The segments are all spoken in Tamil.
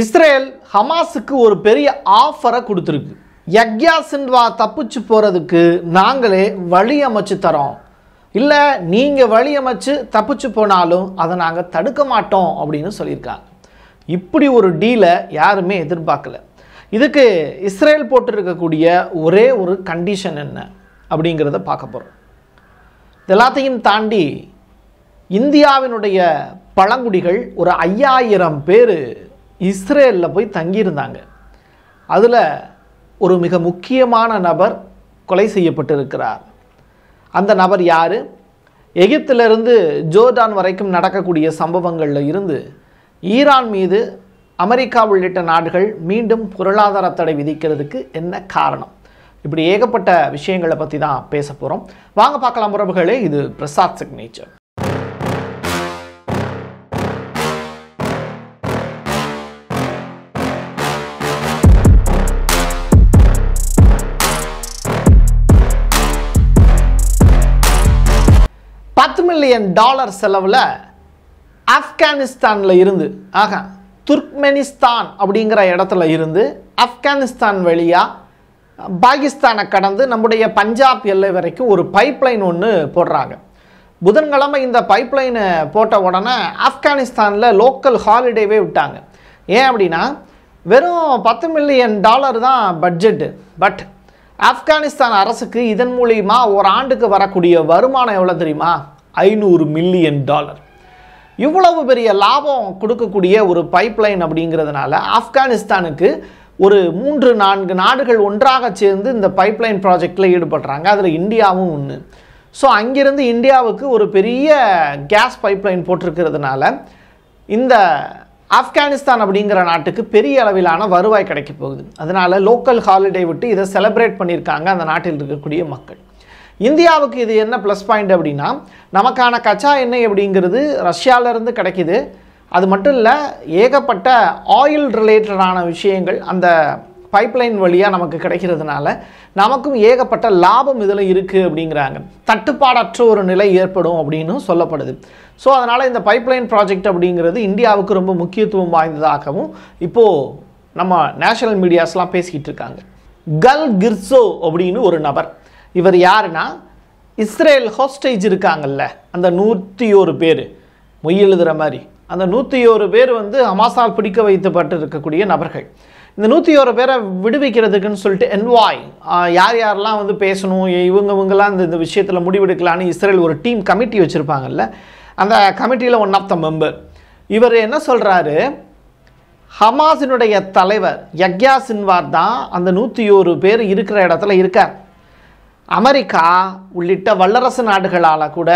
இஸ்ரேல் ஹமாஸுக்கு ஒரு பெரிய ஆஃபரை கொடுத்துருக்கு யக்யா சின்வா தப்பிச்சு போகிறதுக்கு நாங்களே வழி அமைச்சு தரோம் இல்லை நீங்கள் வழி அமைச்சு தப்பிச்சு போனாலும் அதை நாங்கள் தடுக்க மாட்டோம் அப்படின்னு சொல்லியிருக்காங்க இப்படி ஒரு டீலை யாருமே எதிர்பார்க்கல இதுக்கு இஸ்ரேல் போட்டிருக்கக்கூடிய ஒரே ஒரு கண்டிஷன் என்ன அப்படிங்கிறத பார்க்க போகிறோம் எல்லாத்தையும் தாண்டி இந்தியாவினுடைய பழங்குடிகள் ஒரு ஐயாயிரம் பேர் இஸ்ரேலில் போய் தங்கியிருந்தாங்க அதில் ஒரு மிக முக்கியமான நபர் கொலை செய்யப்பட்டிருக்கிறார் அந்த நபர் யார் எகிப்திலிருந்து ஜோர்டான் வரைக்கும் நடக்கக்கூடிய சம்பவங்களில் இருந்து ஈரான் மீது அமெரிக்கா உள்ளிட்ட நாடுகள் மீண்டும் பொருளாதார தடை விதிக்கிறதுக்கு என்ன காரணம் இப்படி ஏகப்பட்ட விஷயங்களை பற்றி தான் பேச போகிறோம் வாங்க பார்க்கலாம் உறவுகளே இது பிரசாத் சிக்னேச்சர் பத்து மில்லியன் டாலர் செலவில் ஆப்கானிஸ்தானில் இருந்து ஆக துர்க்மெனிஸ்தான் அப்படிங்கிற இடத்துல இருந்து ஆப்கானிஸ்தான் வழியாக பாகிஸ்தானை கடந்து நம்முடைய பஞ்சாப் எல்லை வரைக்கும் ஒரு பைப்லைன் ஒன்று போடுறாங்க புதன்கிழமை இந்த பைப்லைனை போட்ட உடனே ஆப்கானிஸ்தானில் லோக்கல் ஹாலிடேவே விட்டாங்க ஏன் அப்படின்னா வெறும் பத்து மில்லியன் டாலர் தான் பட்ஜெட்டு பட் ஆப்கானிஸ்தான் அரசுக்கு இதன் மூலியமாக ஒரு ஆண்டுக்கு வரக்கூடிய வருமானம் எவ்வளோ தெரியுமா ஐநூறு மில்லியன் டாலர் இவ்வளவு பெரிய லாபம் கொடுக்கக்கூடிய ஒரு பைப்லைன் அப்படிங்கிறதுனால ஆப்கானிஸ்தானுக்கு ஒரு மூன்று நான்கு நாடுகள் ஒன்றாக சேர்ந்து இந்த பைப்லைன் ப்ராஜெக்டில் ஈடுபடுறாங்க அதில் இந்தியாவும் ஒன்று ஸோ அங்கிருந்து இந்தியாவுக்கு ஒரு பெரிய கேஸ் பைப்லைன் போட்டிருக்கிறதுனால இந்த ஆப்கானிஸ்தான் அப்படிங்கிற நாட்டுக்கு பெரிய அளவிலான வருவாய் கிடைக்க போகுது அதனால் லோக்கல் ஹாலிடே விட்டு இதை செலிப்ரேட் பண்ணியிருக்காங்க அந்த நாட்டில் இருக்கக்கூடிய மக்கள் இந்தியாவுக்கு இது என்ன ப்ளஸ் பாயிண்ட் அப்படின்னா நமக்கான கச்சா எண்ணெய் அப்படிங்கிறது ரஷ்யாவிலேருந்து கிடைக்கிது அது மட்டும் இல்லை ஏகப்பட்ட ஆயில் ரிலேட்டடான விஷயங்கள் அந்த பைப்லைன் வழியாக நமக்கு கிடைக்கிறதுனால நமக்கும் ஏகப்பட்ட லாபம் இதில் இருக்குது அப்படிங்கிறாங்க தட்டுப்பாடற்ற ஒரு நிலை ஏற்படும் அப்படின்னு சொல்லப்படுது ஸோ அதனால் இந்த பைப்லைன் ப்ராஜெக்ட் அப்படிங்கிறது இந்தியாவுக்கு ரொம்ப முக்கியத்துவம் வாய்ந்ததாகவும் இப்போது நம்ம நேஷனல் மீடியாஸ்லாம் பேசிக்கிட்டு இருக்காங்க கல் கிர்சோ அப்படின்னு ஒரு நபர் இவர் யாருன்னா இஸ்ரேல் ஹோஸ்டேஜ் இருக்காங்கல்ல அந்த நூற்றி ஒரு பேர் மொய் எழுதுகிற மாதிரி அந்த நூற்றி ஒரு பேர் வந்து அமாசால் பிடிக்க வைக்கப்பட்டு இருக்கக்கூடிய நபர்கள் இந்த நூற்றி ஒரு பேரை விடுவிக்கிறதுக்குன்னு சொல்லிட்டு என்வாய் யார் யாரெல்லாம் வந்து பேசணும் இவங்க இவங்கெல்லாம் இந்த இந்த விஷயத்தில் முடிவெடுக்கலான்னு இஸ்ரேல் ஒரு டீம் கமிட்டி வச்சுருப்பாங்கல்ல அந்த கமிட்டியில் ஒன் ஆஃப் த மெம்பர் இவர் என்ன சொல்கிறாரு ஹமாஸினுடைய தலைவர் யக்யா சின்வார் தான் அந்த நூற்றி ஒரு பேர் இருக்கிற இடத்துல இருக்கார் அமெரிக்கா உள்ளிட்ட வல்லரசு நாடுகளால் கூட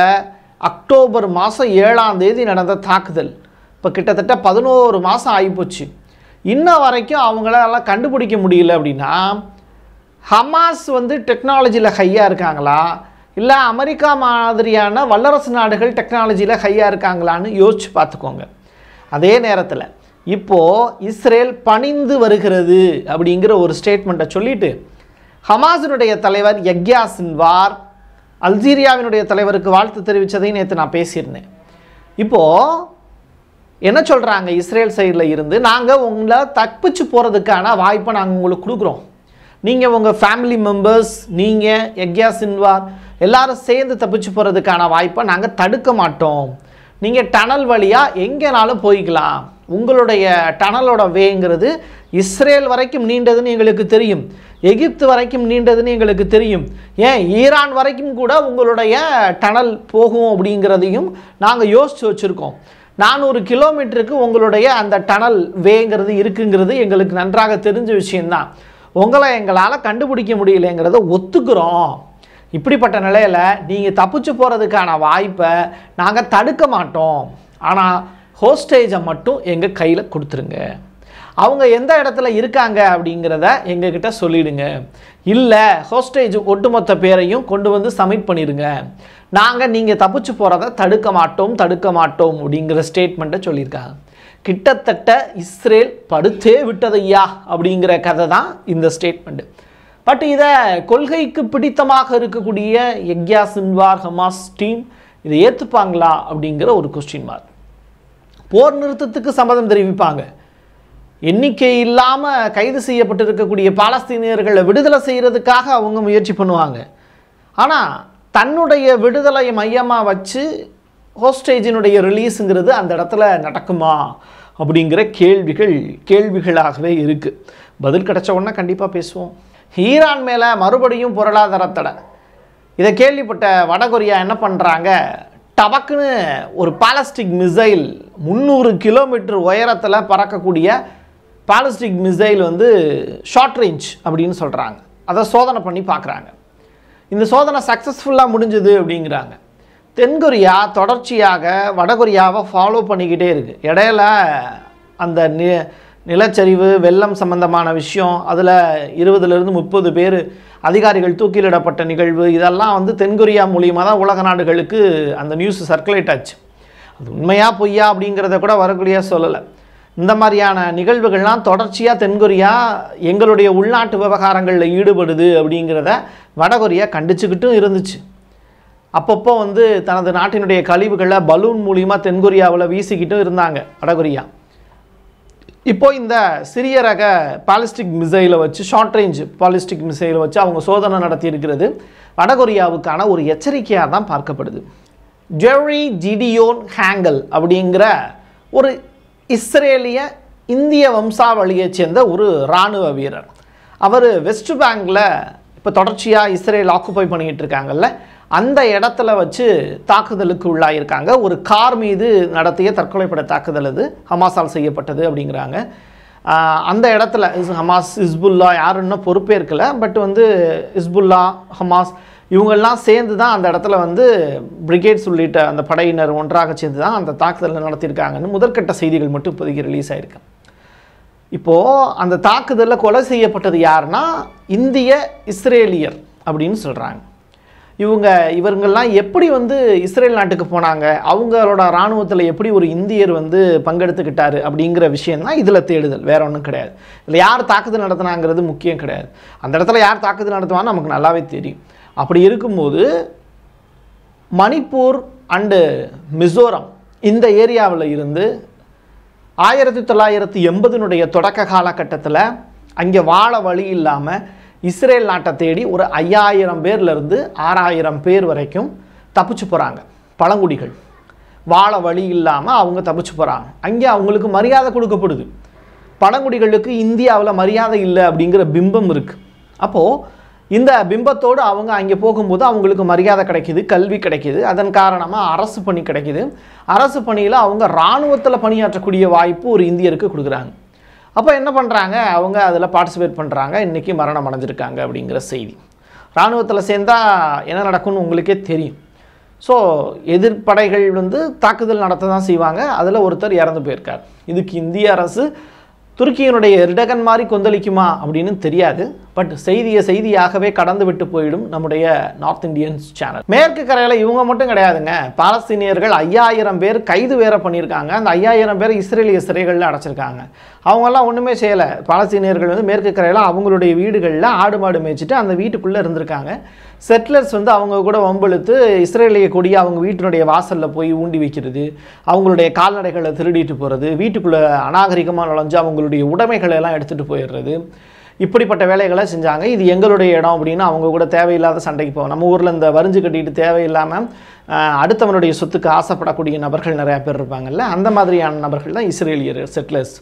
அக்டோபர் மாதம் ஏழாம் தேதி நடந்த தாக்குதல் இப்போ கிட்டத்தட்ட பதினோரு மாதம் ஆகிப்போச்சு இன்ன வரைக்கும் அவங்களால கண்டுபிடிக்க முடியல அப்படின்னா ஹமாஸ் வந்து டெக்னாலஜியில் ஹையாக இருக்காங்களா இல்லை அமெரிக்கா மாதிரியான வல்லரசு நாடுகள் டெக்னாலஜியில் ஹையாக இருக்காங்களான்னு யோசித்து பார்த்துக்கோங்க அதே நேரத்தில் இப்போது இஸ்ரேல் பணிந்து வருகிறது அப்படிங்கிற ஒரு ஸ்டேட்மெண்ட்டை சொல்லிவிட்டு ஹமாஸினுடைய தலைவர் யக்யா சின்வார் அல்ஜீரியாவினுடைய தலைவருக்கு வாழ்த்து தெரிவித்ததையும் நேற்று நான் பேசியிருந்தேன் இப்போது என்ன சொல்கிறாங்க இஸ்ரேல் சைடில் இருந்து நாங்கள் உங்களை தப்பிச்சு போகிறதுக்கான வாய்ப்பை நாங்கள் உங்களுக்கு கொடுக்குறோம் நீங்கள் உங்கள் ஃபேமிலி மெம்பர்ஸ் நீங்கள் யக்யா சின்வார் எல்லாரும் சேர்ந்து தப்பிச்சு போகிறதுக்கான வாய்ப்பை நாங்கள் தடுக்க மாட்டோம் நீங்கள் டனல் வழியாக எங்கேனாலும் போய்க்கலாம் உங்களுடைய டனலோட வேங்கிறது இஸ்ரேல் வரைக்கும் நீண்டதுன்னு எங்களுக்கு தெரியும் எகிப்து வரைக்கும் நீண்டதுன்னு எங்களுக்கு தெரியும் ஏன் ஈரான் வரைக்கும் கூட உங்களுடைய டனல் போகும் அப்படிங்கிறதையும் நாங்கள் யோசித்து வச்சுருக்கோம் நானூறு கிலோமீட்டருக்கு உங்களுடைய அந்த டனல் வேங்கிறது இருக்குங்கிறது எங்களுக்கு நன்றாக தெரிஞ்ச விஷயந்தான் உங்களை எங்களால் கண்டுபிடிக்க முடியலைங்கிறத ஒத்துக்கிறோம் இப்படிப்பட்ட நிலையில் நீங்கள் தப்பிச்சு போகிறதுக்கான வாய்ப்பை நாங்கள் தடுக்க மாட்டோம் ஆனால் ஹோஸ்டேஜை மட்டும் எங்கள் கையில் கொடுத்துருங்க அவங்க எந்த இடத்துல இருக்காங்க அப்படிங்கிறத எங்ககிட்ட சொல்லிடுங்க இல்லை ஹோஸ்டேஜ் ஒட்டுமொத்த பேரையும் கொண்டு வந்து சப்மிட் பண்ணிடுங்க நாங்கள் நீங்கள் தப்பிச்சு போகிறத தடுக்க மாட்டோம் தடுக்க மாட்டோம் அப்படிங்கிற ஸ்டேட்மெண்ட்டை சொல்லியிருக்காங்க கிட்டத்தட்ட இஸ்ரேல் படுத்தே விட்டதையா அப்படிங்கிற கதை தான் இந்த ஸ்டேட்மெண்ட்டு பட் இதை கொள்கைக்கு பிடித்தமாக இருக்கக்கூடிய எக்யா சின்வார் ஹமாஸ் டீம் இதை ஏற்றுப்பாங்களா அப்படிங்கிற ஒரு கொஸ்டின் மார்க் போர் நிறுத்தத்துக்கு சம்மதம் தெரிவிப்பாங்க எண்ணிக்கை இல்லாமல் கைது செய்யப்பட்டிருக்கக்கூடிய பாலஸ்தீனியர்களை விடுதலை செய்கிறதுக்காக அவங்க முயற்சி பண்ணுவாங்க ஆனால் தன்னுடைய விடுதலை மையமாக வச்சு ஹோஸ்டேஜினுடைய ரிலீஸுங்கிறது அந்த இடத்துல நடக்குமா அப்படிங்கிற கேள்விகள் கேள்விகளாகவே இருக்குது பதில் கிடச்ச உடனே கண்டிப்பாக பேசுவோம் ஈரான் மேலே மறுபடியும் பொருளாதார தடை இதை கேள்விப்பட்ட வடகொரியா என்ன பண்ணுறாங்க டபக்குன்னு ஒரு பாலஸ்டிக் மிசைல் முந்நூறு கிலோமீட்டர் உயரத்தில் பறக்கக்கூடிய பாலிஸ்டிக் மிசைல் வந்து ஷார்ட் ரேஞ்ச் அப்படின்னு சொல்கிறாங்க அதை சோதனை பண்ணி பார்க்குறாங்க இந்த சோதனை சக்ஸஸ்ஃபுல்லாக முடிஞ்சுது அப்படிங்கிறாங்க தென்கொரியா தொடர்ச்சியாக வடகொரியாவை ஃபாலோ பண்ணிக்கிட்டே இருக்குது இடையில அந்த நி நிலச்சரிவு வெள்ளம் சம்பந்தமான விஷயம் அதில் இருபதுலேருந்து முப்பது பேர் அதிகாரிகள் தூக்கிலிடப்பட்ட நிகழ்வு இதெல்லாம் வந்து தென்கொரியா மூலியமாக தான் உலக நாடுகளுக்கு அந்த நியூஸ் சர்க்குலேட் ஆச்சு அது உண்மையாக பொய்யா அப்படிங்கிறத கூட வரக்கூடிய சொல்லலை இந்த மாதிரியான நிகழ்வுகள்லாம் தொடர்ச்சியாக தென்கொரியா எங்களுடைய உள்நாட்டு விவகாரங்களில் ஈடுபடுது அப்படிங்கிறத வடகொரியா கண்டிச்சுக்கிட்டும் இருந்துச்சு அப்பப்போ வந்து தனது நாட்டினுடைய கழிவுகளை பலூன் மூலியமாக தென்கொரியாவில் வீசிக்கிட்டும் இருந்தாங்க வடகொரியா இப்போது இந்த சிறிய ரக பாலிஸ்டிக் மிசைலை வச்சு ஷார்ட் ரேஞ்ச் பாலிஸ்டிக் மிசைலை வச்சு அவங்க சோதனை நடத்தியிருக்கிறது வடகொரியாவுக்கான ஒரு எச்சரிக்கையாக தான் பார்க்கப்படுது ஜெரி ஜிடியோன் ஹேங்கல் அப்படிங்கிற ஒரு இஸ்ரேலிய இந்திய வம்சாவளியைச் சேர்ந்த ஒரு இராணுவ வீரர் அவர் வெஸ்ட் பேங்கில் இப்போ தொடர்ச்சியாக இஸ்ரேல் ஆக்குப்பை பண்ணிக்கிட்டு இருக்காங்கல்ல அந்த இடத்துல வச்சு தாக்குதலுக்கு உள்ளாயிருக்காங்க ஒரு கார் மீது நடத்திய தற்கொலைப்பட தாக்குதல் அது ஹமாஸால் செய்யப்பட்டது அப்படிங்கிறாங்க அந்த இடத்துல ஹமாஸ் இஸ்புல்லா யாருன்னா பொறுப்பேற்கலை பட் வந்து இஸ்புல்லா ஹமாஸ் இவங்கெல்லாம் சேர்ந்து தான் அந்த இடத்துல வந்து பிரிகேட்ஸ் உள்ளிட்ட அந்த படையினர் ஒன்றாக சேர்ந்து தான் அந்த தாக்குதலை நடத்தியிருக்காங்கன்னு முதற்கட்ட செய்திகள் மட்டும் இப்போதைக்கு ரிலீஸ் ஆகிருக்கு இப்போது அந்த தாக்குதலில் கொலை செய்யப்பட்டது யாருன்னா இந்திய இஸ்ரேலியர் அப்படின்னு சொல்கிறாங்க இவங்க இவர்கள்லாம் எப்படி வந்து இஸ்ரேல் நாட்டுக்கு போனாங்க அவங்களோட இராணுவத்தில் எப்படி ஒரு இந்தியர் வந்து பங்கெடுத்துக்கிட்டாரு அப்படிங்கிற விஷயந்தான் இதில் தேடுதல் வேற ஒன்றும் கிடையாது இதில் யார் தாக்குதல் நடத்தினாங்கிறது முக்கியம் கிடையாது அந்த இடத்துல யார் தாக்குதல் நடத்துவான்னு நமக்கு நல்லாவே தெரியும் அப்படி இருக்கும்போது மணிப்பூர் அண்டு மிசோரம் இந்த ஏரியாவில் இருந்து ஆயிரத்தி தொள்ளாயிரத்தி எண்பதினுடைய தொடக்க காலகட்டத்தில் அங்கே வாழ வழி இல்லாமல் இஸ்ரேல் நாட்டை தேடி ஒரு ஐயாயிரம் பேர்லேருந்து ஆறாயிரம் பேர் வரைக்கும் தப்பிச்சு போகிறாங்க பழங்குடிகள் வாழ வழி இல்லாமல் அவங்க தப்பிச்சு போகிறாங்க அங்கே அவங்களுக்கு மரியாதை கொடுக்கப்படுது பழங்குடிகளுக்கு இந்தியாவில் மரியாதை இல்லை அப்படிங்கிற பிம்பம் இருக்குது அப்போது இந்த பிம்பத்தோடு அவங்க அங்கே போகும்போது அவங்களுக்கு மரியாதை கிடைக்கிது கல்வி கிடைக்கிது அதன் காரணமாக அரசு பணி கிடைக்கிது அரசு பணியில் அவங்க இராணுவத்தில் பணியாற்றக்கூடிய வாய்ப்பு ஒரு இந்தியருக்கு கொடுக்குறாங்க அப்போ என்ன பண்ணுறாங்க அவங்க அதில் பார்ட்டிசிபேட் பண்ணுறாங்க இன்றைக்கி மரணம் அடைஞ்சிருக்காங்க அப்படிங்கிற செய்தி இராணுவத்தில் சேர்ந்தால் என்ன நடக்கும்னு உங்களுக்கே தெரியும் ஸோ எதிர்ப்படைகள் வந்து தாக்குதல் நடத்த தான் செய்வாங்க அதில் ஒருத்தர் இறந்து போயிருக்கார் இதுக்கு இந்திய அரசு துருக்கியினுடைய எர்டகன் மாதிரி கொந்தளிக்குமா அப்படின்னு தெரியாது பட் செய்தியை செய்தியாகவே கடந்து விட்டு போயிடும் நம்முடைய நார்த் இந்தியன்ஸ் சேனல் மேற்கு கரையில் இவங்க மட்டும் கிடையாதுங்க பாலஸ்தீனியர்கள் ஐயாயிரம் பேர் கைது வேற பண்ணியிருக்காங்க அந்த ஐயாயிரம் பேர் இஸ்ரேலிய சிறைகளில் அடைச்சிருக்காங்க அவங்கெல்லாம் ஒன்றுமே செய்யலை பாலஸ்தீனியர்கள் வந்து மேற்கு கரையில் அவங்களுடைய வீடுகளில் ஆடு மாடு மேய்ச்சிட்டு அந்த வீட்டுக்குள்ளே இருந்திருக்காங்க செட்லர்ஸ் வந்து அவங்க கூட வம்பெழுத்து இஸ்ரேலிய கொடியை அவங்க வீட்டினுடைய வாசலில் போய் ஊண்டி வைக்கிறது அவங்களுடைய கால்நடைகளை திருடிட்டு போகிறது வீட்டுக்குள்ளே அநாகரிகமாக நுழைஞ்சு அவங்களுடைய உடைமைகளை எல்லாம் எடுத்துகிட்டு போயிடுறது இப்படிப்பட்ட வேலைகளை செஞ்சாங்க இது எங்களுடைய இடம் அப்படின்னு அவங்க கூட தேவையில்லாத சண்டைக்கு போவோம் நம்ம ஊரில் இந்த வரிஞ்சு கட்டிட்டு தேவையில்லாமல் அடுத்தவனுடைய சொத்துக்கு ஆசைப்படக்கூடிய நபர்கள் நிறையா பேர் இருப்பாங்கல்ல அந்த மாதிரியான நபர்கள் தான் இஸ்ரேலியர் செட்டிலர்ஸ்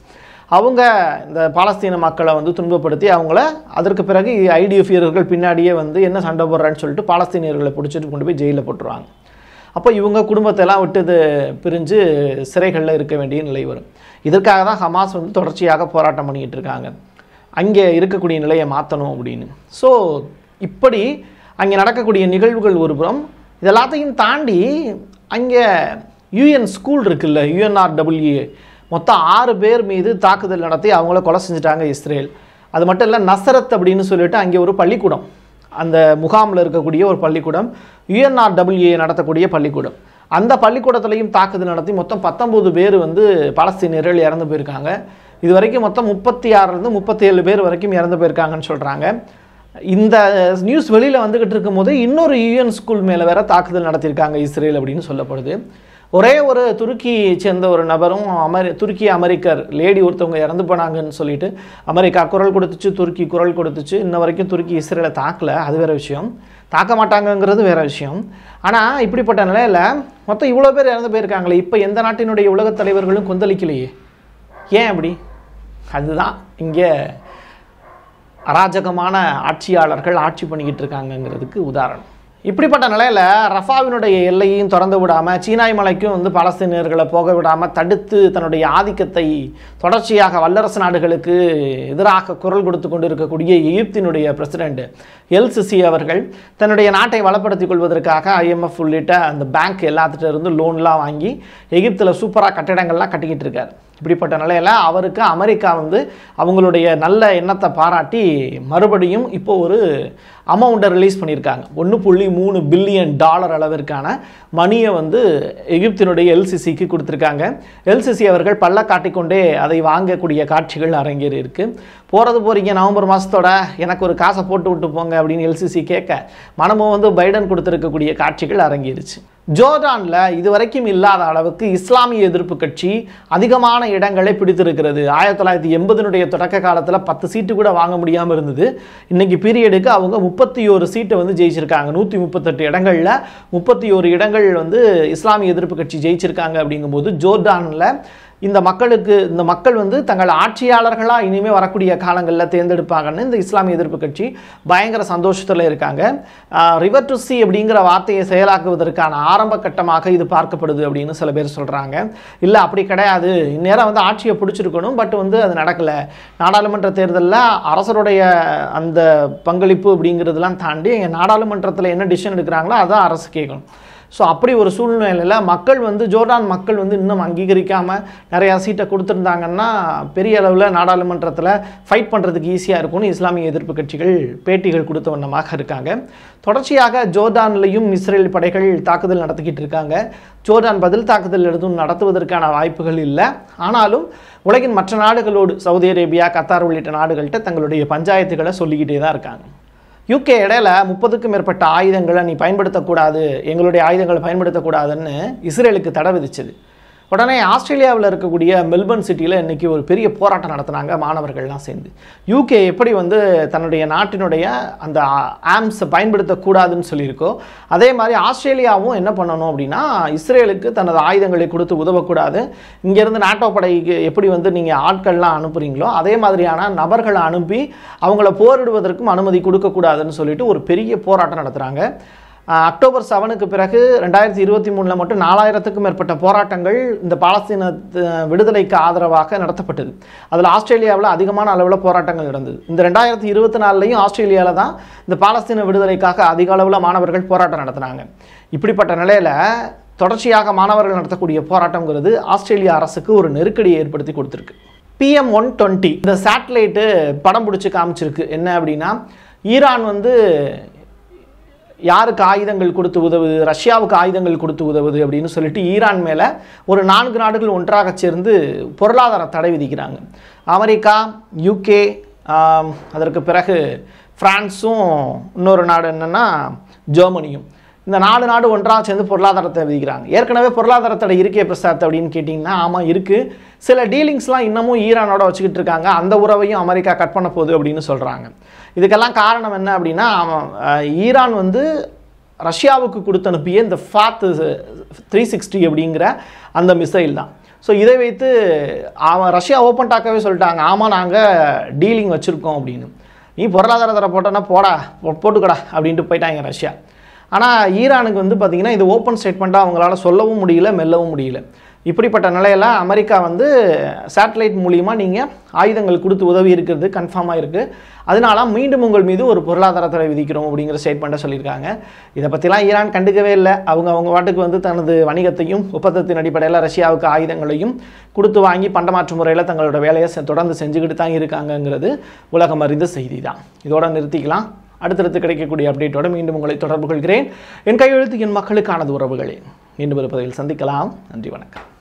அவங்க இந்த பாலஸ்தீன மக்களை வந்து துன்பப்படுத்தி அவங்கள அதற்கு பிறகு ஐடிஎஃபியர்கள் பின்னாடியே வந்து என்ன சண்டை போடுறான்னு சொல்லிட்டு பாலஸ்தீனியர்களை பிடிச்சிட்டு கொண்டு போய் ஜெயிலில் போட்டுருவாங்க அப்போ இவங்க குடும்பத்தெல்லாம் விட்டு பிரிஞ்சு சிறைகளில் இருக்க வேண்டிய நிலை வரும் இதற்காக தான் ஹமாஸ் வந்து தொடர்ச்சியாக போராட்டம் பண்ணிக்கிட்டு இருக்காங்க அங்கே இருக்கக்கூடிய நிலையை மாற்றணும் அப்படின்னு ஸோ இப்படி அங்கே நடக்கக்கூடிய நிகழ்வுகள் ஒருபுறம் இதெல்லாத்தையும் தாண்டி அங்கே யூஎன் ஸ்கூல் இருக்குல்ல டபிள்யூஏ மொத்தம் ஆறு பேர் மீது தாக்குதல் நடத்தி அவங்கள கொலை செஞ்சுட்டாங்க இஸ்ரேல் அது மட்டும் இல்லை நசரத் அப்படின்னு சொல்லிட்டு அங்கே ஒரு பள்ளிக்கூடம் அந்த முகாமில் இருக்கக்கூடிய ஒரு பள்ளிக்கூடம் டபிள்யூஏ நடத்தக்கூடிய பள்ளிக்கூடம் அந்த பள்ளிக்கூடத்துலையும் தாக்குதல் நடத்தி மொத்தம் பத்தொம்போது பேர் வந்து பலஸ்தீனியர்கள் இறந்து போயிருக்காங்க இது வரைக்கும் மொத்தம் முப்பத்தி ஆறுலேருந்து முப்பத்தி ஏழு பேர் வரைக்கும் இறந்து போயிருக்காங்கன்னு சொல்கிறாங்க இந்த நியூஸ் வெளியில் வந்துக்கிட்டு இருக்கும்போது இன்னொரு யூஎன் ஸ்கூல் மேலே வேற தாக்குதல் நடத்தியிருக்காங்க இஸ்ரேல் அப்படின்னு சொல்லப்படுது ஒரே ஒரு துருக்கியை சேர்ந்த ஒரு நபரும் அமெரி துருக்கி அமெரிக்கர் லேடி ஒருத்தவங்க இறந்து போனாங்கன்னு சொல்லிட்டு அமெரிக்கா குரல் கொடுத்துச்சு துருக்கி குரல் கொடுத்துச்சு இன்ன வரைக்கும் துருக்கி இஸ்ரேலை தாக்கலை அது வேறு விஷயம் தாக்க மாட்டாங்கங்கிறது வேறு விஷயம் ஆனால் இப்படிப்பட்ட நிலையில் மொத்தம் இவ்வளோ பேர் இறந்து போயிருக்காங்களே இப்போ எந்த நாட்டினுடைய உலகத் தலைவர்களும் கொந்தளிக்கலையே ஏன் அப்படி அதுதான் இங்கே அராஜகமான ஆட்சியாளர்கள் ஆட்சி பண்ணிக்கிட்டு இருக்காங்கங்கிறதுக்கு உதாரணம் இப்படிப்பட்ட நிலையில் ரஃபாவினுடைய எல்லையையும் திறந்து விடாமல் சீனாய் மலைக்கும் வந்து பாலஸ்தீனியர்களை போக விடாமல் தடுத்து தன்னுடைய ஆதிக்கத்தை தொடர்ச்சியாக வல்லரசு நாடுகளுக்கு எதிராக குரல் கொடுத்து கொண்டு இருக்கக்கூடிய எகிப்தினுடைய பிரசிடெண்ட் எல் சிசி அவர்கள் தன்னுடைய நாட்டை வளப்படுத்திக் கொள்வதற்காக ஐஎம்எஃப் உள்ளிட்ட அந்த பேங்க் எல்லாத்துட்டேருந்து இருந்து லோன்லாம் வாங்கி எகிப்தில் சூப்பராக கட்டிடங்கள்லாம் கட்டிக்கிட்டு இருக்கார் இப்படிப்பட்ட நிலையில் அவருக்கு அமெரிக்கா வந்து அவங்களுடைய நல்ல எண்ணத்தை பாராட்டி மறுபடியும் இப்போ ஒரு அமௌண்ட்டை ரிலீஸ் பண்ணியிருக்காங்க ஒன்று புள்ளி மூணு பில்லியன் டாலர் அளவிற்கான மணியை வந்து எகிப்தினுடைய எல்சிசிக்கு கொடுத்துருக்காங்க எல்சிசி அவர்கள் பல்ல காட்டிக்கொண்டே அதை வாங்கக்கூடிய காட்சிகள் அரங்கேறி இருக்குது போகிறது போகிறீங்க நவம்பர் மாதத்தோட எனக்கு ஒரு காசை போட்டு விட்டு போங்க அப்படின்னு எல்சிசி கேட்க மனமும் வந்து பைடன் கொடுத்துருக்கக்கூடிய காட்சிகள் அரங்கேறிச்சு ஜோர்டானில் இதுவரைக்கும் இல்லாத அளவுக்கு இஸ்லாமிய எதிர்ப்பு கட்சி அதிகமான இடங்களை பிடித்திருக்கிறது ஆயிரத்தி தொள்ளாயிரத்தி எண்பதுனுடைய தொடக்க காலத்தில் பத்து சீட்டு கூட வாங்க முடியாமல் இருந்தது இன்றைக்கி பீரியடுக்கு அவங்க முப்பத்தி ஒரு சீட்டை வந்து ஜெயிச்சிருக்காங்க நூற்றி முப்பத்தெட்டு இடங்களில் முப்பத்தி ஓரு இடங்கள் வந்து இஸ்லாமிய எதிர்ப்பு கட்சி ஜெயிச்சிருக்காங்க அப்படிங்கும்போது ஜோர்டானில் இந்த மக்களுக்கு இந்த மக்கள் வந்து தங்கள் ஆட்சியாளர்களாக இனிமேல் வரக்கூடிய காலங்களில் தேர்ந்தெடுப்பாங்கன்னு இந்த இஸ்லாமிய எதிர்ப்பு கட்சி பயங்கர சந்தோஷத்தில் இருக்காங்க ரிவர் டு சி அப்படிங்கிற வார்த்தையை செயலாக்குவதற்கான ஆரம்ப கட்டமாக இது பார்க்கப்படுது அப்படின்னு சில பேர் சொல்கிறாங்க இல்லை அப்படி கிடையாது இந்நேரம் வந்து ஆட்சியை பிடிச்சிருக்கணும் பட் வந்து அது நடக்கலை நாடாளுமன்ற தேர்தலில் அரசருடைய அந்த பங்களிப்பு அப்படிங்கிறதெல்லாம் தாண்டி நாடாளுமன்றத்தில் என்ன டிசிஷன் எடுக்கிறாங்களோ அதான் அரசு கேட்கணும் ஸோ அப்படி ஒரு சூழ்நிலையில் மக்கள் வந்து ஜோர்டான் மக்கள் வந்து இன்னும் அங்கீகரிக்காமல் நிறையா சீட்டை கொடுத்துருந்தாங்கன்னா பெரிய அளவில் நாடாளுமன்றத்தில் ஃபைட் பண்ணுறதுக்கு ஈஸியாக இருக்கும்னு இஸ்லாமிய எதிர்ப்பு கட்சிகள் பேட்டிகள் கொடுத்த வண்ணமாக இருக்காங்க தொடர்ச்சியாக ஜோர்டான்லையும் இஸ்ரேல் படைகள் தாக்குதல் நடத்திக்கிட்டு இருக்காங்க ஜோர்டான் பதில் தாக்குதல் எதுவும் நடத்துவதற்கான வாய்ப்புகள் இல்லை ஆனாலும் உலகின் மற்ற நாடுகளோடு சவுதி அரேபியா கத்தார் உள்ளிட்ட நாடுகள்கிட்ட தங்களுடைய பஞ்சாயத்துக்களை சொல்லிக்கிட்டே தான் இருக்காங்க யூகே இடையில முப்பதுக்கும் மேற்பட்ட ஆயுதங்களை நீ பயன்படுத்தக்கூடாது எங்களுடைய ஆயுதங்களை பயன்படுத்தக்கூடாதுன்னு இஸ்ரேலுக்கு தடை விதிச்சது உடனே ஆஸ்திரேலியாவில் இருக்கக்கூடிய மெல்பர்ன் சிட்டியில் இன்றைக்கி ஒரு பெரிய போராட்டம் நடத்துனாங்க மாணவர்கள்லாம் சேர்ந்து யூகே எப்படி வந்து தன்னுடைய நாட்டினுடைய அந்த ஆம்ஸை பயன்படுத்தக்கூடாதுன்னு சொல்லியிருக்கோ அதே மாதிரி ஆஸ்திரேலியாவும் என்ன பண்ணணும் அப்படின்னா இஸ்ரேலுக்கு தனது ஆயுதங்களை கொடுத்து உதவக்கூடாது இங்கேருந்து நாட்டோ படைக்கு எப்படி வந்து நீங்கள் ஆட்கள்லாம் அனுப்புகிறீங்களோ அதே மாதிரியான நபர்களை அனுப்பி அவங்கள போரிடுவதற்கும் அனுமதி கொடுக்கக்கூடாதுன்னு சொல்லிட்டு ஒரு பெரிய போராட்டம் நடத்துகிறாங்க அக்டோபர் செவனுக்கு பிறகு ரெண்டாயிரத்தி இருபத்தி மூணில் மட்டும் நாலாயிரத்துக்கும் மேற்பட்ட போராட்டங்கள் இந்த பாலஸ்தீன விடுதலைக்கு ஆதரவாக நடத்தப்பட்டது அதில் ஆஸ்திரேலியாவில் அதிகமான அளவில் போராட்டங்கள் நடந்தது இந்த ரெண்டாயிரத்தி இருபத்தி நாலுலையும் ஆஸ்திரேலியாவில் தான் இந்த பாலஸ்தீன விடுதலைக்காக அதிக அளவில் மாணவர்கள் போராட்டம் நடத்தினாங்க இப்படிப்பட்ட நிலையில் தொடர்ச்சியாக மாணவர்கள் நடத்தக்கூடிய போராட்டங்கிறது ஆஸ்திரேலிய அரசுக்கு ஒரு நெருக்கடியை ஏற்படுத்தி கொடுத்துருக்கு பிஎம் ஒன் டுவெண்ட்டி இந்த சேட்டலைட்டு படம் பிடிச்சி காமிச்சிருக்கு என்ன அப்படின்னா ஈரான் வந்து யாருக்கு ஆயுதங்கள் கொடுத்து உதவுது ரஷ்யாவுக்கு ஆயுதங்கள் கொடுத்து உதவுது அப்படின்னு சொல்லிட்டு ஈரான் மேலே ஒரு நான்கு நாடுகள் ஒன்றாக சேர்ந்து பொருளாதார தடை விதிக்கிறாங்க அமெரிக்கா யூகே அதற்கு பிறகு ஃப்ரான்ஸும் இன்னொரு நாடு என்னென்னா ஜெர்மனியும் இந்த நாலு நாடு ஒன்றாக சேர்ந்து பொருளாதாரத்தை விதிக்கிறாங்க ஏற்கனவே பொருளாதாரத்தோட இருக்கே பிரசாத் அப்படின்னு கேட்டிங்கன்னா ஆமாம் இருக்குது சில டீலிங்ஸ்லாம் இன்னமும் ஈரானோட வச்சுக்கிட்டு இருக்காங்க அந்த உறவையும் அமெரிக்கா கட் பண்ண போகுது அப்படின்னு சொல்கிறாங்க இதுக்கெல்லாம் காரணம் என்ன அப்படின்னா ஈரான் வந்து ரஷ்யாவுக்கு கொடுத்து அனுப்பிய இந்த ஃபாத் த்ரீ சிக்ஸ்டி அப்படிங்கிற அந்த மிசைல் தான் ஸோ இதை வைத்து அவன் ரஷ்யா ஓப்பன் டாக்காகவே சொல்லிட்டாங்க ஆமாம் நாங்கள் டீலிங் வச்சுருக்கோம் அப்படின்னு நீ தர போட்டோன்னா போடா போட்டுக்கடா அப்படின்ட்டு போயிட்டாங்க ரஷ்யா ஆனால் ஈரானுக்கு வந்து பார்த்திங்கன்னா இது ஓப்பன் ஸ்டேட்மெண்ட்டாக அவங்களால சொல்லவும் முடியல மெல்லவும் முடியல இப்படிப்பட்ட நிலையில் அமெரிக்கா வந்து சேட்டலைட் மூலியமாக நீங்கள் ஆயுதங்கள் கொடுத்து உதவி இருக்கிறது கன்ஃபார்மாக இருக்குது அதனால மீண்டும் உங்கள் மீது ஒரு பொருளாதார தடை விதிக்கிறோம் அப்படிங்கிற ஸ்டேட்மெண்ட்டை சொல்லியிருக்காங்க இதை பற்றிலாம் ஈரான் கண்டுக்கவே இல்லை அவங்க அவங்க வாட்டுக்கு வந்து தனது வணிகத்தையும் ஒப்பந்தத்தின் அடிப்படையில் ரஷ்யாவுக்கு ஆயுதங்களையும் கொடுத்து வாங்கி பண்டமாற்று முறையில் தங்களோட வேலையை தொடர்ந்து செஞ்சுக்கிட்டு தான் இருக்காங்கங்கிறது உலகம் அறிந்த செய்தி தான் இதோட நிறுத்திக்கலாம் அடுத்தடுத்து கிடைக்கக்கூடிய அப்டேட்டோடு மீண்டும் உங்களை தொடர்பு கொள்கிறேன் என் கையெழுத்து என் மக்களுக்கானது உறவுகளே மீண்டும் இருப்பதில் சந்திக்கலாம் நன்றி வணக்கம்